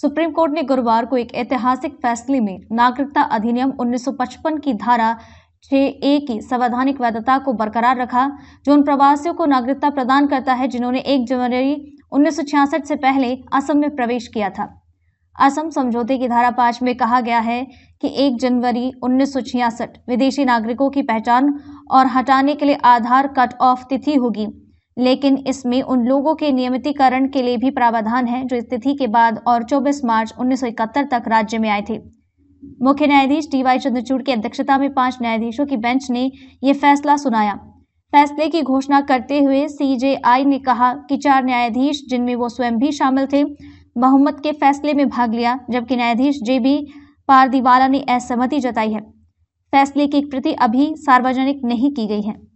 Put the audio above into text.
supreme court ने गुरुवार को एक ऐतिहासिक फैसले में नागरिकता अधिनियम 1955 की धारा छः ए की संवैधानिक वैधता को बरकरार रखा जो उन प्रवासियों को नागरिकता प्रदान करता है जिन्होंने 1 जनवरी 1966 से पहले असम में प्रवेश किया था असम समझौते की धारा पाँच में कहा गया है कि 1 जनवरी 1966 विदेशी नागरिकों की पहचान और हटाने के लिए आधार कट ऑफ तिथि होगी लेकिन इसमें उन लोगों के नियमितीकरण के लिए भी प्रावधान है जो इस तिथि के बाद और 24 मार्च 1971 तक राज्य में आए थे मुख्य न्यायाधीश डी वाई चंद्रचूड़ की अध्यक्षता में पांच न्यायाधीशों की बेंच ने यह फैसला सुनाया फैसले की घोषणा करते हुए सीजेआई ने कहा कि चार न्यायाधीश जिनमें वो स्वयं भी शामिल थे बहुमत के फैसले में भाग लिया जबकि न्यायाधीश जे बी पारदीवाला ने असहमति जताई है फैसले की एक प्रति अभी सार्वजनिक नहीं की गई है